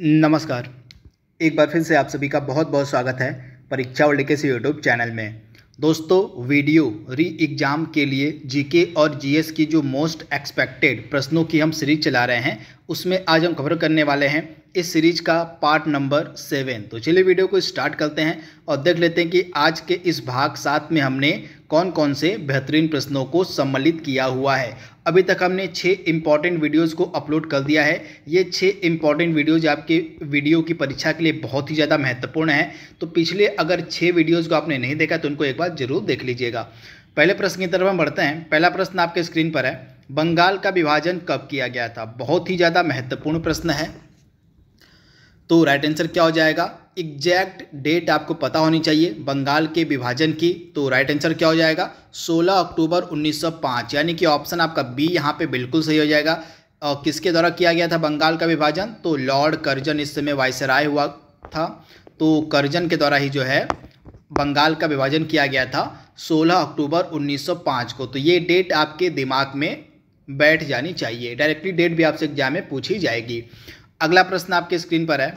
नमस्कार एक बार फिर से आप सभी का बहुत बहुत स्वागत है परीक्षा और लिखे से यूट्यूब चैनल में दोस्तों वीडियो री एग्ज़ाम के लिए जीके और जीएस की जो मोस्ट एक्सपेक्टेड प्रश्नों की हम सीरीज चला रहे हैं उसमें आज हम कवर करने वाले हैं इस सीरीज का पार्ट नंबर सेवन तो चलिए वीडियो को स्टार्ट करते हैं और देख लेते हैं कि आज के इस भाग सात में हमने कौन कौन से बेहतरीन प्रश्नों को सम्मिलित किया हुआ है अभी तक हमने छः इंपॉर्टेंट वीडियोस को अपलोड कर दिया है ये छः इंपॉर्टेंट वीडियोज आपके वीडियो की परीक्षा के लिए बहुत ही ज़्यादा महत्वपूर्ण है तो पिछले अगर छः वीडियोज़ को आपने नहीं देखा तो उनको एक बार ज़रूर देख लीजिएगा पहले प्रश्न की तरफ हम बढ़ते हैं पहला प्रश्न आपके स्क्रीन पर है बंगाल का विभाजन कब किया गया था बहुत ही ज़्यादा महत्वपूर्ण प्रश्न है तो राइट आंसर क्या हो जाएगा एग्जैक्ट डेट आपको पता होनी चाहिए बंगाल के विभाजन की तो राइट आंसर क्या हो जाएगा 16 अक्टूबर 1905 यानी कि ऑप्शन आपका बी यहाँ पे बिल्कुल सही हो जाएगा और किसके द्वारा किया गया था बंगाल का विभाजन तो लॉर्ड कर्जन इस समय वायसराय हुआ था तो कर्जन के द्वारा ही जो है बंगाल का विभाजन किया गया था 16 अक्टूबर 1905 को तो ये डेट आपके दिमाग में बैठ जानी चाहिए डायरेक्टली डेट भी आपसे एग्जाम में पूछी जाएगी अगला प्रश्न आपके स्क्रीन पर है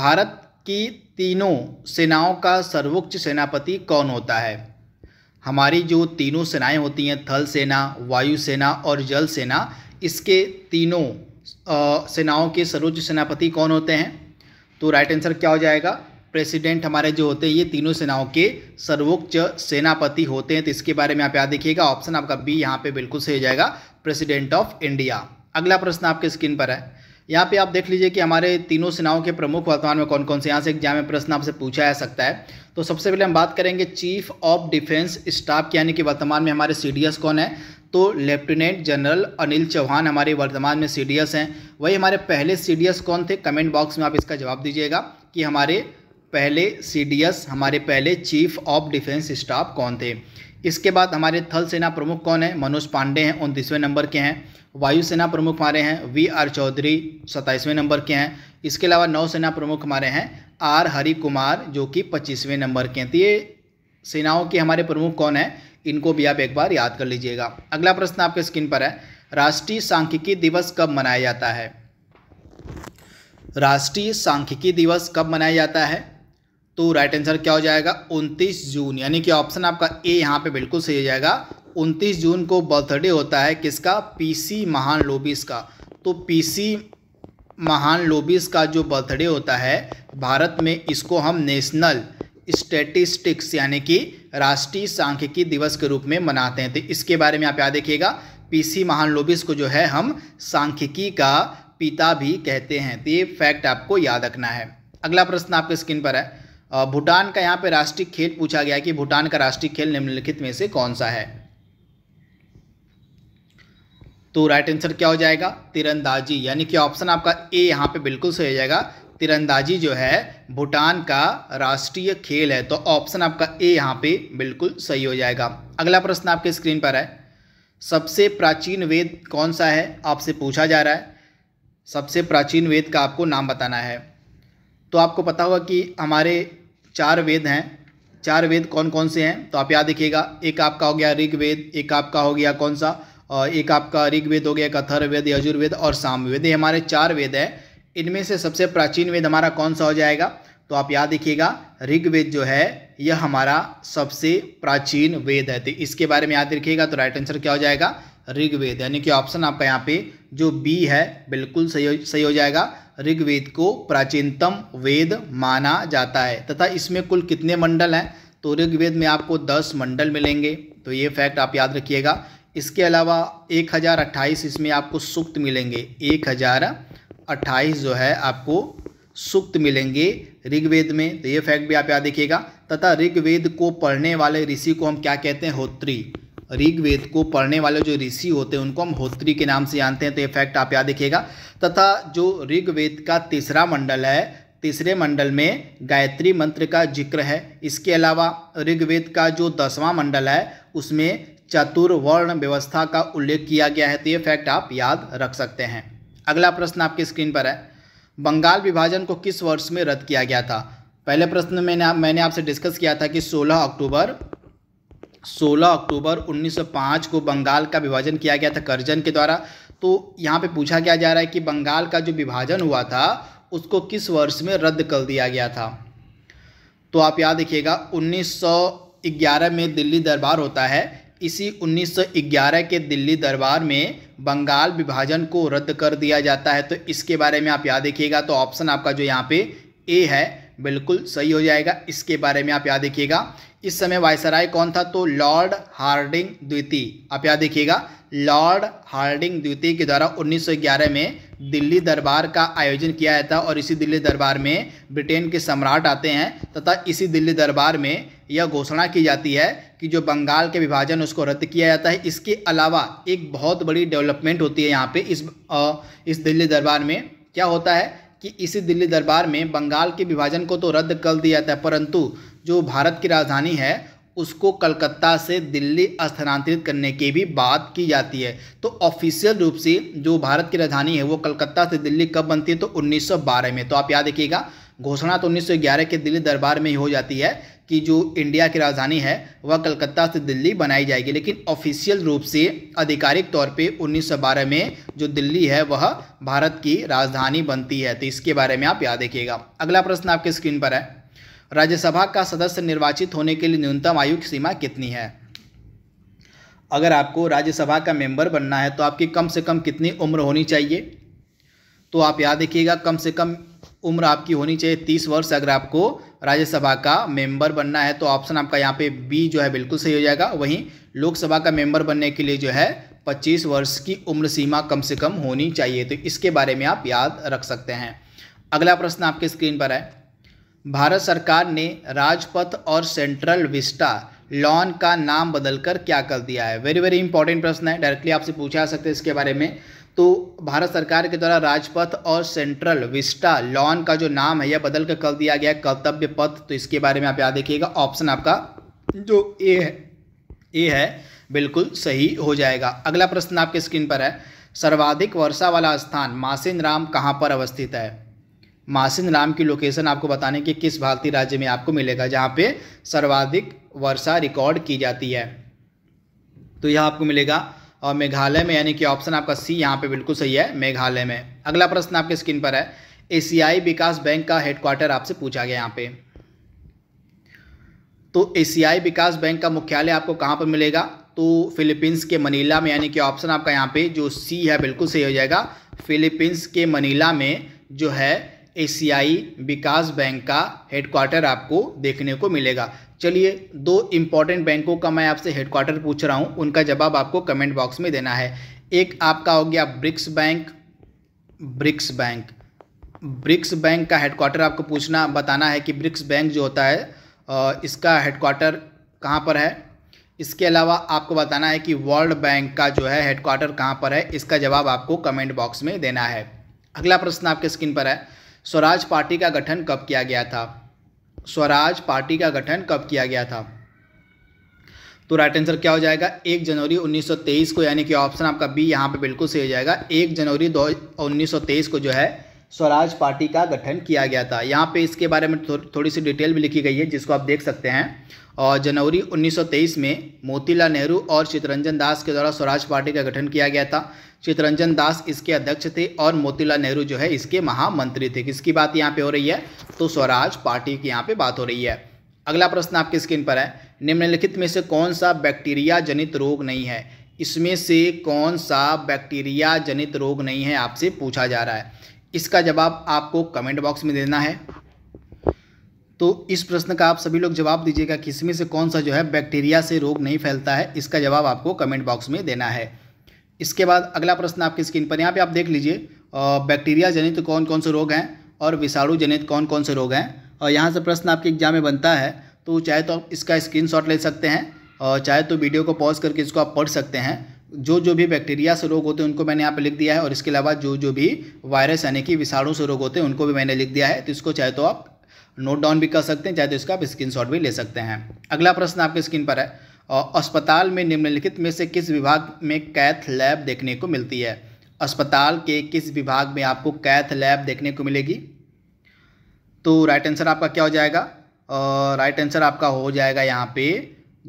भारत कि तीनों सेनाओं का सर्वोच्च सेनापति कौन होता है हमारी जो तीनों सेनाएं होती हैं थल सेना वायु सेना और जल सेना इसके तीनों सेनाओं के सर्वोच्च सेनापति कौन होते हैं तो राइट आंसर क्या हो जाएगा प्रेसिडेंट हमारे जो होते हैं ये तीनों सेनाओं के सर्वोच्च सेनापति होते हैं तो इसके बारे में आप याद देखिएगा ऑप्शन आपका बी यहाँ पे बिल्कुल सही हो जाएगा प्रेसिडेंट ऑफ इंडिया अगला प्रश्न आपके स्क्रीन पर है यहाँ पे आप देख लीजिए कि हमारे तीनों सेनाओं के प्रमुख वर्तमान में कौन कौन से यहाँ से एग्जाम में प्रश्न आपसे पूछा जा सकता है तो सबसे पहले हम बात करेंगे चीफ ऑफ डिफेंस स्टाफ यानी कि वर्तमान में हमारे सी कौन है तो लेफ्टिनेंट जनरल अनिल चौहान हमारे वर्तमान में सी हैं वही हमारे पहले सी कौन थे कमेंट बॉक्स में आप इसका जवाब दीजिएगा कि हमारे पहले सी हमारे पहले चीफ ऑफ डिफेंस स्टाफ कौन थे इसके बाद हमारे थल सेना प्रमुख कौन है मनोज पांडे हैं उनतीसवें नंबर के हैं वायुसेना प्रमुख हमारे हैं वी आर चौधरी सत्ताईसवें नंबर के हैं इसके अलावा नौसेना प्रमुख हमारे हैं आर हरि कुमार जो कि पच्चीसवें नंबर के हैं तो ये सेनाओं के हमारे प्रमुख कौन हैं इनको भी आप एक बार याद कर लीजिएगा अगला प्रश्न आपके स्क्रीन पर है राष्ट्रीय सांख्यिकी दिवस कब मनाया जाता है राष्ट्रीय सांख्यिकी दिवस कब मनाया जाता है तो राइट आंसर क्या हो जाएगा 29 जून यानी कि ऑप्शन आपका ए यहाँ पे बिल्कुल सही हो जाएगा उनतीस जून को बर्थडे होता है किसका पीसी महान लोबिस का तो पीसी महान लोबिस का जो बर्थडे होता है भारत में इसको हम नेशनल स्टेटिस्टिक्स यानी कि राष्ट्रीय सांख्यिकी दिवस के रूप में मनाते हैं तो इसके बारे में आप याद देखिएगा पीसी महान लोबिस को जो है हम सांख्यिकी का पिता भी कहते हैं तो ये फैक्ट आपको याद रखना है अगला प्रश्न आपके स्क्रीन पर है भूटान का यहाँ पे राष्ट्रीय खेल पूछा गया कि भूटान का राष्ट्रीय खेल निम्नलिखित में से कौन सा है तो राइट आंसर क्या हो जाएगा तिरंदाजी यानी कि ऑप्शन आपका ए यहाँ पे बिल्कुल सही हो जाएगा तिरंदाजी जो है भूटान का राष्ट्रीय खेल है तो ऑप्शन आपका ए यहाँ पे बिल्कुल सही हो जाएगा अगला प्रश्न आपके स्क्रीन पर है सबसे प्राचीन वेद कौन सा है आपसे पूछा जा रहा है सबसे प्राचीन वेद का आपको नाम बताना है तो आपको पता होगा कि हमारे चार वेद हैं चार वेद कौन कौन से हैं तो आप याद रखिएगा एक आपका हो गया ऋग्वेद एक आपका हो गया कौन सा एक आपका ऋग्वेद हो गया एक अथर्वेद यजुर्वेद और सामवेद ये हमारे चार वेद हैं इनमें से सबसे प्राचीन वेद हमारा कौन सा हो जाएगा तो आप याद रखिएगा ऋग्वेद जो है यह हमारा सबसे प्राचीन वेद है तो इसके बारे में याद रखिएगा तो राइट आंसर क्या हो जाएगा ऋग्वेद यानी कि ऑप्शन आपका यहाँ पे जो बी है बिल्कुल सही हो, सही हो जाएगा ऋग्वेद को प्राचीनतम वेद माना जाता है तथा इसमें कुल कितने मंडल हैं तो ऋग्वेद में आपको दस मंडल मिलेंगे तो ये फैक्ट आप याद रखिएगा इसके अलावा एक हज़ार अट्ठाईस इसमें आपको सुक्त मिलेंगे एक हज़ार अट्ठाईस जो है आपको सुक्त मिलेंगे ऋग्वेद में तो ये फैक्ट भी आप याद देखिएगा तथा ऋग्वेद को पढ़ने वाले ऋषि को हम क्या कहते हैं होत्री ऋग्वेद को पढ़ने वाले जो ऋषि होते हैं उनको हम होत्री के नाम से जानते हैं तो ये फैक्ट आप याद देखिएगा तथा जो ऋग्वेद का तीसरा मंडल है तीसरे मंडल में गायत्री मंत्र का जिक्र है इसके अलावा ऋग्वेद का जो दसवां मंडल है उसमें चतुर्वर्ण व्यवस्था का उल्लेख किया गया है तो ये फैक्ट आप याद रख सकते हैं अगला प्रश्न आपके स्क्रीन पर है बंगाल विभाजन को किस वर्ष में रद्द किया गया था पहले प्रश्न में मैंने आपसे डिस्कस किया था कि 16 अक्टूबर 16 अक्टूबर 1905 को बंगाल का विभाजन किया गया था करजन के द्वारा तो यहाँ पे पूछा क्या जा रहा है कि बंगाल का जो विभाजन हुआ था उसको किस वर्ष में रद्द कर दिया गया था तो आप याद रखिएगा 1911 में दिल्ली दरबार होता है इसी 1911 के दिल्ली दरबार में बंगाल विभाजन को रद्द कर दिया जाता है तो इसके बारे में आप याद देखिएगा तो ऑप्शन आपका जो यहाँ पे ए है बिल्कुल सही हो जाएगा इसके बारे में आप याद देखिएगा इस समय वायसराय कौन था तो लॉर्ड हार्डिंग द्वितीय आप याद देखिएगा लॉर्ड हार्डिंग द्वितीय के द्वारा 1911 में दिल्ली दरबार का आयोजन किया जाता है और इसी दिल्ली दरबार में ब्रिटेन के सम्राट आते हैं तथा इसी दिल्ली दरबार में यह घोषणा की जाती है कि जो बंगाल के विभाजन उसको रद्द किया जाता है इसके अलावा एक बहुत बड़ी डेवलपमेंट होती है यहाँ पे इस आ, इस दिल्ली दरबार में क्या होता है कि इसी दिल्ली दरबार में बंगाल के विभाजन को तो रद्द कर दिया जाता है परंतु जो भारत की राजधानी है उसको कलकत्ता से दिल्ली स्थानांतरित करने की भी बात की जाती है तो ऑफिशियल रूप से जो भारत की राजधानी है वो कलकत्ता से दिल्ली कब बनती है तो 1912 में तो आप याद रखिएगा घोषणा तो 1911 के दिल्ली दरबार में ही हो जाती है कि जो इंडिया की राजधानी है वह कलकत्ता से दिल्ली बनाई जाएगी लेकिन ऑफिशियल रूप से आधिकारिक तौर पे 1912 में जो दिल्ली है वह भारत की राजधानी बनती है तो इसके बारे में आप याद रखिएगा अगला प्रश्न आपके स्क्रीन पर है राज्यसभा का सदस्य निर्वाचित होने के लिए न्यूनतम आयु की सीमा कितनी है अगर आपको राज्यसभा का मेंबर बनना है तो आपकी कम से कम कितनी उम्र होनी चाहिए तो आप याद रखिएगा कम से कम उम्र आपकी होनी चाहिए तीस वर्ष अगर आपको राज्यसभा का मेंबर बनना है तो ऑप्शन आपका यहाँ पे बी जो है बिल्कुल सही हो जाएगा वहीं लोकसभा का मेंबर बनने के लिए जो है 25 वर्ष की उम्र सीमा कम से कम होनी चाहिए तो इसके बारे में आप याद रख सकते हैं अगला प्रश्न आपके स्क्रीन पर है भारत सरकार ने राजपथ और सेंट्रल विस्टा लॉन का नाम बदलकर क्या कर दिया है वेरी वेरी इंपॉर्टेंट प्रश्न है डायरेक्टली आपसे पूछा जा सकते हैं इसके बारे में तो भारत सरकार के द्वारा राजपथ और सेंट्रल विस्टा लॉन का जो नाम है यह बदल कर कल दिया गया कर्तव्य पथ तो इसके बारे में आप याद देखिएगा ऑप्शन आपका जो ए है ए है बिल्कुल सही हो जाएगा अगला प्रश्न आपके स्क्रीन पर है सर्वाधिक वर्षा वाला स्थान मासिन राम कहाँ पर अवस्थित है मासिन राम की लोकेशन आपको बताने की किस भारतीय राज्य में आपको मिलेगा जहाँ पे सर्वाधिक वर्षा रिकॉर्ड की जाती है तो यह आपको मिलेगा और मेघालय में यानी कि ऑप्शन आपका सी यहाँ पे बिल्कुल सही है मेघालय में अगला प्रश्न आपके स्क्रीन पर है एशियाई विकास बैंक का हेडक्वार्टर आपसे पूछा गया यहाँ पे तो एशियाई विकास बैंक का मुख्यालय आपको कहाँ पर मिलेगा तो फिलीपींस के मनीला में यानी कि ऑप्शन आपका यहाँ पे जो सी है बिल्कुल सही हो जाएगा फिलीपींस के मनीला में जो है एशियाई विकास बैंक का हेडक्वार्टर आपको देखने को मिलेगा चलिए दो इम्पॉर्टेंट बैंकों का मैं आपसे हेडक्वार्टर पूछ रहा हूँ उनका जवाब आपको कमेंट बॉक्स में देना है एक आपका हो गया BRICS bank BRICS bank BRICS bank का हेडक्वार्टर आपको पूछना बताना है कि ब्रिक्स बैंक जो होता है इसका हेडक्वार्टर कहाँ पर है इसके अलावा आपको बताना है कि वर्ल्ड बैंक का जो है हेडक्वार्टर कहाँ पर है इसका जवाब आपको कमेंट बॉक्स में देना है अगला प्रश्न आपके स्क्रीन पर है स्वराज पार्टी का गठन कब किया गया था स्वराज पार्टी का गठन कब किया गया था तो राइट आंसर क्या हो जाएगा एक जनवरी 1923 को यानी कि ऑप्शन आपका बी यहाँ पे बिल्कुल सही हो जाएगा एक जनवरी दो उन्नीस को जो है स्वराज पार्टी का गठन किया गया था यहाँ पे इसके बारे में थो, थोड़ी सी डिटेल भी लिखी गई है जिसको आप देख सकते हैं और जनवरी 1923 में मोतीलाल नेहरू और चितरंजन दास के द्वारा स्वराज पार्टी का गठन किया गया था चितरंजन दास इसके अध्यक्ष थे और मोतीलाल नेहरू जो है इसके महामंत्री थे किसकी बात यहाँ पे हो रही है तो स्वराज पार्टी की यहाँ पे बात हो रही है अगला प्रश्न आपकी स्क्रीन पर है निम्नलिखित में से कौन सा बैक्टीरिया जनित रोग नहीं है इसमें से कौन सा बैक्टीरिया जनित रोग नहीं है आपसे पूछा जा रहा है इसका जवाब आपको कमेंट बॉक्स में देना है तो इस प्रश्न का आप सभी लोग जवाब दीजिएगा कि इसमें से कौन सा जो है बैक्टीरिया से रोग नहीं फैलता है इसका जवाब आपको कमेंट बॉक्स में देना है इसके बाद अगला प्रश्न आपकी स्क्रीन पर यहाँ पे आप देख लीजिए बैक्टीरिया जनित कौन कौन से रोग हैं और विषाणु जनित कौन कौन से रोग हैं और यहाँ से प्रश्न आपके एग्जाम में बनता है तो चाहे तो आप इसका स्क्रीन ले सकते हैं और चाहे तो वीडियो को पॉज करके इसको आप पढ़ सकते हैं जो जो भी बैक्टीरिया से रोग होते हैं उनको मैंने यहाँ पे लिख दिया है और इसके अलावा जो जो भी वायरस यानी कि विषाणु से रोग होते हैं उनको भी मैंने लिख दिया है तो इसको चाहे तो आप नोट डाउन भी कर सकते हैं चाहे तो इसका आप स्क्रीन भी ले सकते हैं अगला प्रश्न आपके स्क्रीन पर है अस्पताल में निम्नलिखित में से किस विभाग में कैथ लैब देखने को मिलती है अस्पताल के किस विभाग में आपको कैथ लैब देखने को मिलेगी तो राइट आंसर आपका क्या हो जाएगा राइट आंसर आपका हो जाएगा यहाँ पे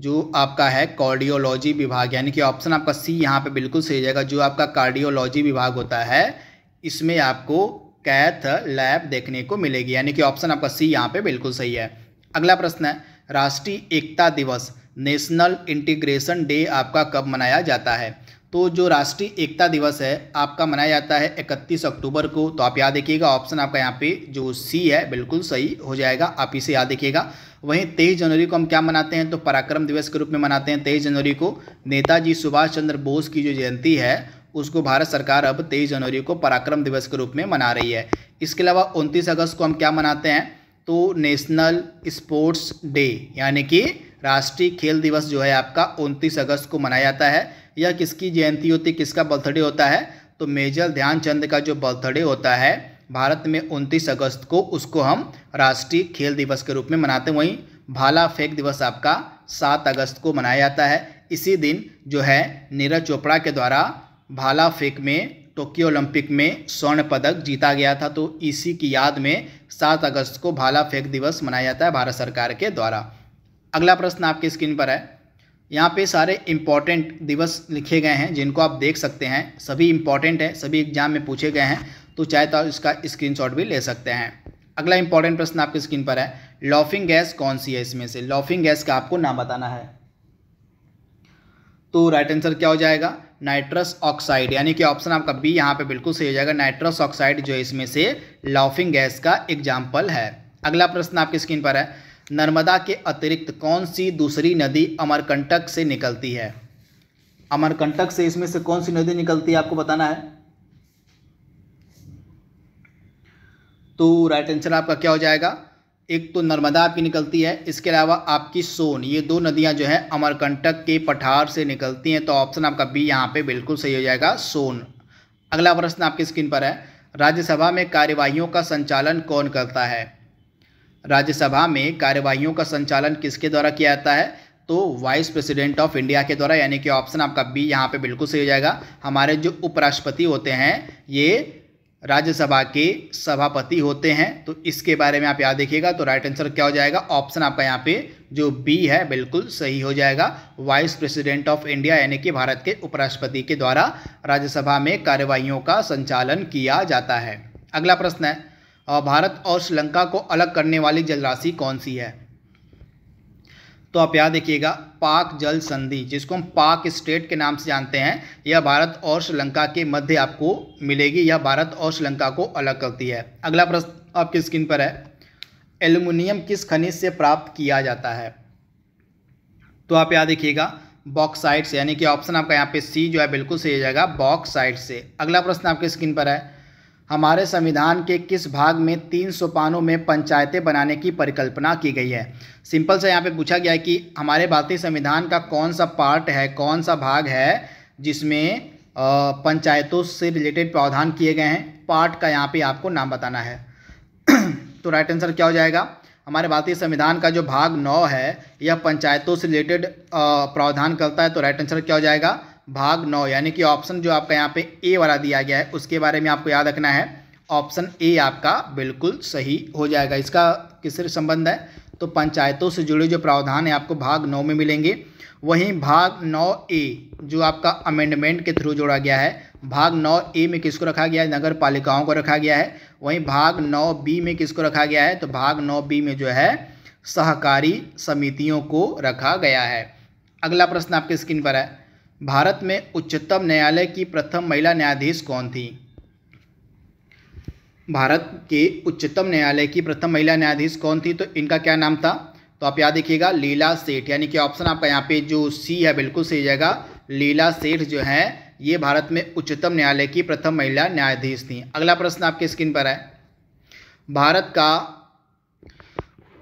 जो आपका है कार्डियोलॉजी विभाग यानी कि ऑप्शन आपका सी यहाँ पे बिल्कुल सही जाएगा जो आपका कार्डियोलॉजी विभाग होता है इसमें आपको कैथ लैब देखने को मिलेगी यानी कि ऑप्शन आपका सी यहाँ पे बिल्कुल सही है अगला प्रश्न है राष्ट्रीय एकता दिवस नेशनल इंटीग्रेशन डे आपका कब मनाया जाता है तो जो राष्ट्रीय एकता दिवस है आपका मनाया जाता है 31 अक्टूबर को तो आप याद देखिएगा ऑप्शन आपका यहाँ पे जो सी है बिल्कुल सही हो जाएगा आप इसे याद देखिएगा वहीं तेईस जनवरी को हम क्या मनाते हैं तो पराक्रम दिवस के रूप में मनाते हैं तेईस जनवरी को नेताजी सुभाष चंद्र बोस की जो जयंती है उसको भारत सरकार अब तेईस जनवरी को पराक्रम दिवस के रूप में मना रही है इसके अलावा उनतीस अगस्त को हम क्या मनाते हैं तो नेशनल स्पोर्ट्स डे यानी कि राष्ट्रीय खेल दिवस जो है आपका उनतीस अगस्त को मनाया जाता है या किसकी जयंती होती है किसका बर्थडे होता है तो मेजर ध्यानचंद का जो बर्थडे होता है भारत में उनतीस अगस्त को उसको हम राष्ट्रीय खेल दिवस के रूप में मनाते हैं वहीं भाला फेंक दिवस आपका सात अगस्त को मनाया जाता है इसी दिन जो है नीरज चोपड़ा के द्वारा भाला फेंक में टोक्यो ओलंपिक में स्वर्ण पदक जीता गया था तो इसी की याद में सात अगस्त को भाला फेंक दिवस मनाया जाता है भारत सरकार के द्वारा अगला प्रश्न आपकी स्क्रीन पर है यहाँ पे सारे इम्पॉर्टेंट दिवस लिखे गए हैं जिनको आप देख सकते हैं सभी इम्पॉर्टेंट हैं सभी एग्जाम में पूछे गए हैं तो चाहे तो इसका स्क्रीनशॉट भी ले सकते हैं अगला इंपॉर्टेंट प्रश्न आपके स्क्रीन पर है लॉफिंग गैस कौन सी है इसमें से लॉफिंग गैस का आपको नाम बताना है तो राइट आंसर क्या हो जाएगा नाइट्रस ऑक्साइड यानी कि ऑप्शन आपका बी यहाँ पे बिल्कुल सही हो जाएगा नाइट्रस ऑक्साइड जो इसमें से लॉफिंग गैस का एग्जाम्पल है अगला प्रश्न आपकी स्क्रीन पर है नर्मदा के अतिरिक्त कौन सी दूसरी नदी अमरकंटक से निकलती है अमरकंटक से इसमें से कौन सी नदी निकलती है आपको बताना है तो राइट आंसर आपका क्या हो जाएगा एक तो नर्मदा आपकी निकलती है इसके अलावा आपकी सोन ये दो नदियां जो है अमरकंटक के पठार से निकलती हैं तो ऑप्शन आपका बी यहाँ पे बिल्कुल सही हो जाएगा सोन अगला प्रश्न आपकी स्क्रीन पर है राज्यसभा में कार्यवाही का संचालन कौन करता है राज्यसभा में कार्यवाही का संचालन किसके द्वारा किया जाता है तो वाइस प्रेसिडेंट ऑफ इंडिया के द्वारा यानी कि ऑप्शन आपका बी यहाँ पे बिल्कुल सही हो जाएगा हमारे जो उपराष्ट्रपति होते हैं ये राज्यसभा के सभापति होते हैं तो इसके बारे में आप याद देखिएगा तो राइट आंसर क्या हो जाएगा ऑप्शन आपका यहाँ पे जो बी है बिल्कुल सही हो जाएगा वाइस प्रेसिडेंट ऑफ इंडिया यानी कि भारत के उपराष्ट्रपति के द्वारा राज्यसभा में कार्यवाहियों का संचालन किया जाता है अगला प्रश्न है भारत और श्रीलंका को अलग करने वाली जलराशि कौन सी है तो आप याद देखिएगा पाक जल संधि जिसको हम पाक स्टेट के नाम से जानते हैं यह भारत और श्रीलंका के मध्य आपको मिलेगी यह भारत और श्रीलंका को अलग करती है अगला प्रश्न आपकी स्क्रीन पर है एल्यूमिनियम किस खनिज से प्राप्त किया जाता है तो आप याद देखिएगा बॉक्साइड से यानी कि ऑप्शन आपका यहाँ पे सी जो है बिल्कुल सही हो जाएगा बॉक्साइड से अगला प्रश्न आपके स्क्रीन पर है हमारे संविधान के किस भाग में तीन सोपानों में पंचायतें बनाने की परिकल्पना की गई है सिंपल से यहाँ पे पूछा गया है कि हमारे भारतीय संविधान का कौन सा पार्ट है कौन सा भाग है जिसमें पंचायतों से रिलेटेड प्रावधान किए गए हैं पार्ट का यहाँ पे आपको नाम बताना है तो राइट आंसर क्या हो जाएगा हमारे भारतीय संविधान का जो भाग नौ है यह पंचायतों से रिलेटेड प्रावधान करता है तो राइट आंसर क्या हो जाएगा भाग नौ यानी कि ऑप्शन जो आपका यहाँ पे ए वाला दिया गया है उसके बारे में आपको याद रखना है ऑप्शन ए आपका बिल्कुल सही हो जाएगा इसका किससे संबंध है तो पंचायतों से जुड़े जो प्रावधान है आपको भाग नौ में मिलेंगे वहीं भाग नौ ए जो आपका अमेंडमेंट के थ्रू जोड़ा गया है भाग नौ ए में किसको रखा गया है नगर पालिकाओं को रखा गया है वहीं भाग नौ बी में किसको रखा गया है तो भाग नौ बी में जो है सहकारी समितियों को रखा गया है अगला प्रश्न आपके स्क्रीन पर है भारत में उच्चतम न्यायालय की प्रथम महिला न्यायाधीश कौन थी भारत के उच्चतम न्यायालय की प्रथम महिला न्यायाधीश कौन थी तो इनका क्या नाम था तो आप याद देखिएगा लीला सेठ यानी कि ऑप्शन आपका यहाँ पे जो सी है बिल्कुल सही जाएगा लीला सेठ जो है ये भारत में उच्चतम न्यायालय की प्रथम महिला न्यायाधीश थी अगला प्रश्न आपके स्क्रीन पर है भारत का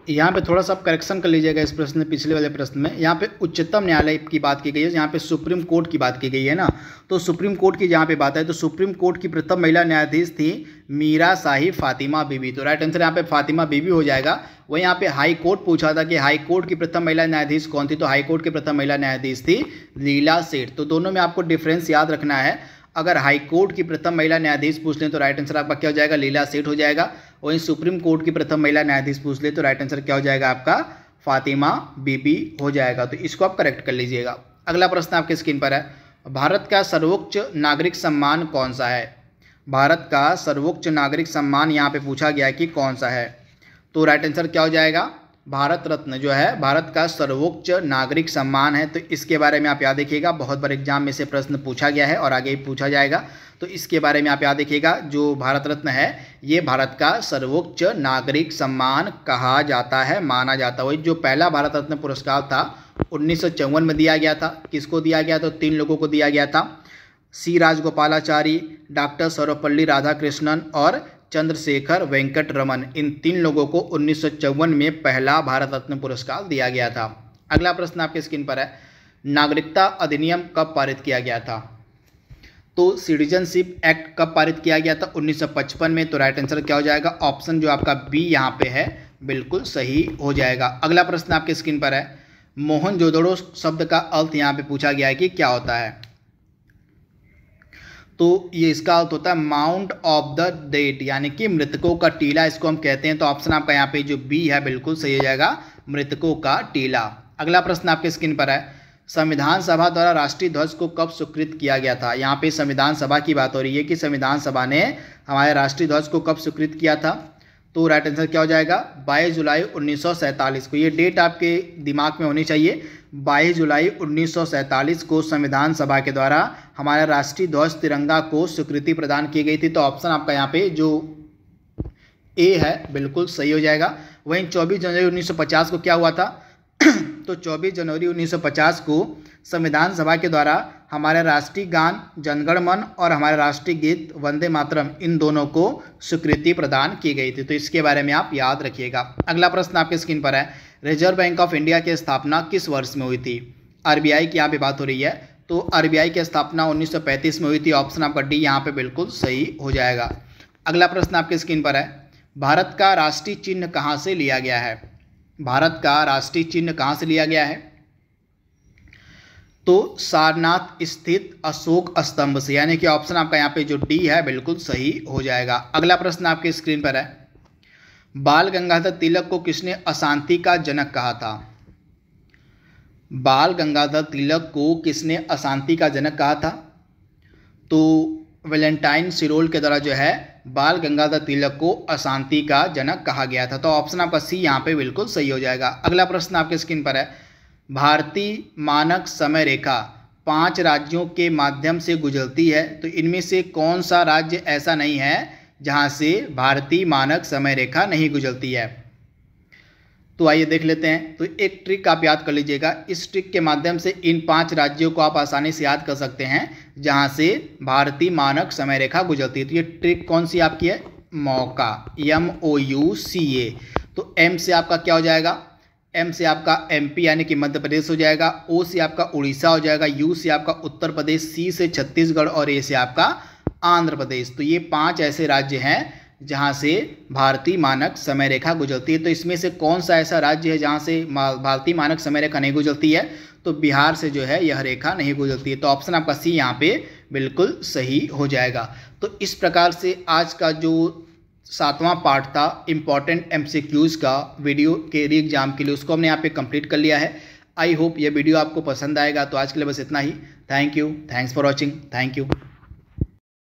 यहाँ पे थोड़ा सा आप करेक्शन कर लीजिएगा इस प्रश्न में पिछले वाले प्रश्न में यहाँ पे उच्चतम न्यायालय की बात की गई है यहाँ पे सुप्रीम कोर्ट की बात की गई है ना तो सुप्रीम कोर्ट की जहाँ पे बात है तो सुप्रीम कोर्ट की प्रथम महिला न्यायाधीश थी मीरा शाही फातिमा बीबी तो राइट आंसर यहाँ पे फातिमा बीबी हो जाएगा वो यहाँ पे हाई कोर्ट पूछा था कि हाई कोर्ट की प्रथम महिला न्यायाधीश कौन थी तो हाई कोर्ट की प्रथम महिला न्यायाधीश थी लीला सेठ तो दोनों में आपको डिफरेंस याद रखना है अगर हाई कोर्ट की प्रथम महिला न्यायाधीश पूछ लें तो राइट आंसर आपका क्या हो जाएगा लीला सेठ हो जाएगा वहीं सुप्रीम कोर्ट की प्रथम महिला न्यायाधीश पूछ ले तो राइट आंसर क्या हो जाएगा आपका फातिमा बीबी हो जाएगा तो इसको आप करेक्ट कर लीजिएगा अगला प्रश्न आपके स्क्रीन पर है भारत का सर्वोच्च नागरिक सम्मान कौन सा है भारत का सर्वोच्च नागरिक सम्मान यहाँ पे पूछा गया है कि कौन सा है तो राइट आंसर क्या हो जाएगा भारत रत्न जो है भारत का सर्वोच्च नागरिक सम्मान है तो इसके बारे में आप याद देखिएगा बहुत बार एग्जाम में से प्रश्न पूछा गया है और आगे पूछा जाएगा तो इसके बारे में आप याद देखिएगा जो भारत रत्न है ये भारत का सर्वोच्च नागरिक सम्मान कहा जाता है माना जाता है जो पहला भारत रत्न पुरस्कार था उन्नीस में दिया गया था किसको दिया गया था तीन लोगों को दिया गया था सी राजगोपालाचारी डॉक्टर सर्वपल्ली राधाकृष्णन और चंद्रशेखर वेंकट रमन इन तीन लोगों को उन्नीस में पहला भारत रत्न पुरस्कार दिया गया था अगला प्रश्न आपके स्क्रीन पर है नागरिकता अधिनियम कब पारित किया गया था तो सिटीजनशिप एक्ट कब पारित किया गया था 1955 में तो राइट आंसर क्या हो जाएगा ऑप्शन जो आपका बी यहाँ पे है बिल्कुल सही हो जाएगा अगला प्रश्न आपके स्क्रीन पर है मोहन जोदड़ो शब्द का अर्थ यहाँ पे पूछा गया है कि क्या होता है तो ये इसका अर्थ होता है माउंट ऑफ द डेट यानी कि मृतकों का टीला इसको हम कहते हैं तो ऑप्शन आपका यहाँ पे जो बी है बिल्कुल सही हो जाएगा मृतकों का टीला अगला प्रश्न आपके स्क्रीन पर है संविधान सभा द्वारा राष्ट्रीय ध्वज को कब स्वीकृत किया गया था यहाँ पे संविधान सभा की बात हो रही है कि संविधान सभा ने हमारे राष्ट्रीय ध्वज को कब स्वीकृत किया था तो राइट आंसर क्या हो जाएगा 22 जुलाई 1947 को ये डेट आपके दिमाग में होनी चाहिए 22 जुलाई 1947 को संविधान सभा के द्वारा हमारे राष्ट्रीय ध्वज तिरंगा को स्वीकृति प्रदान की गई थी तो ऑप्शन आपका यहाँ पे जो ए है बिल्कुल सही हो जाएगा वहीं 24 जनवरी 1950 को क्या हुआ था तो 24 जनवरी 1950 को संविधान सभा के द्वारा हमारे राष्ट्रीय गान जनगण मन और हमारे राष्ट्रीय गीत वंदे मातरम इन दोनों को स्वीकृति प्रदान की गई थी तो इसके बारे में आप याद रखिएगा अगला प्रश्न आपके स्क्रीन पर है रिजर्व बैंक ऑफ इंडिया की स्थापना किस वर्ष में हुई थी आर की यहाँ पर बात हो रही है तो आरबीआई की स्थापना उन्नीस में हुई थी ऑप्शन आपका डी यहाँ पर बिल्कुल सही हो जाएगा अगला प्रश्न आपके स्क्रीन पर है भारत का राष्ट्रीय चिन्ह कहाँ से लिया गया है भारत का राष्ट्रीय चिन्ह कहाँ से लिया गया है तो सारनाथ स्थित अशोक स्तंभ से यानी कि ऑप्शन आपका यहाँ पे जो डी है बिल्कुल सही हो जाएगा अगला प्रश्न आपके स्क्रीन पर है बाल गंगाधर तिलक को किसने अशांति का जनक कहा था बाल गंगाधर तिलक को किसने अशांति का जनक कहा था तो वेलेंटाइन सिरोल के द्वारा जो है बाल गंगाधर तिलक को अशांति का जनक कहा गया था तो ऑप्शन आपका सी यहाँ पे बिल्कुल सही हो जाएगा अगला प्रश्न आपके स्क्रीन पर है भारतीय मानक समय रेखा पांच राज्यों के माध्यम से गुजरती है तो इनमें से कौन सा राज्य ऐसा नहीं है जहाँ से भारतीय मानक समय रेखा नहीं गुजरती है तो आइए देख लेते हैं तो एक ट्रिक आप याद कर लीजिएगा इस ट्रिक के माध्यम से इन पांच राज्यों को आप आसानी से याद कर सकते हैं जहां से भारतीय मानक समय रेखा गुजरती है तो ये ट्रिक कौन सी आपकी है मौका एम ओ यू सी ए तो एम से आपका क्या हो जाएगा एम से आपका एम पी यानी कि मध्य प्रदेश हो जाएगा ओ से आपका उड़ीसा हो जाएगा यू से आपका उत्तर प्रदेश सी से छत्तीसगढ़ और ए से आपका आंध्र प्रदेश तो ये पांच ऐसे राज्य हैं जहाँ से भारतीय मानक समय रेखा गुजरती है तो इसमें से कौन सा ऐसा राज्य है जहाँ से भारतीय मानक समय रेखा नहीं गुजरती है तो बिहार से जो है यह रेखा नहीं गुजरती है तो ऑप्शन आपका सी यहाँ पे बिल्कुल सही हो जाएगा तो इस प्रकार से आज का जो सातवां पार्ट था इम्पॉर्टेंट एम का वीडियो के री एग्ज़ाम के लिए उसको हमने यहाँ पे कंप्लीट कर लिया है आई होप यह वीडियो आपको पसंद आएगा तो आज के लिए बस इतना ही thank you thanks for watching thank you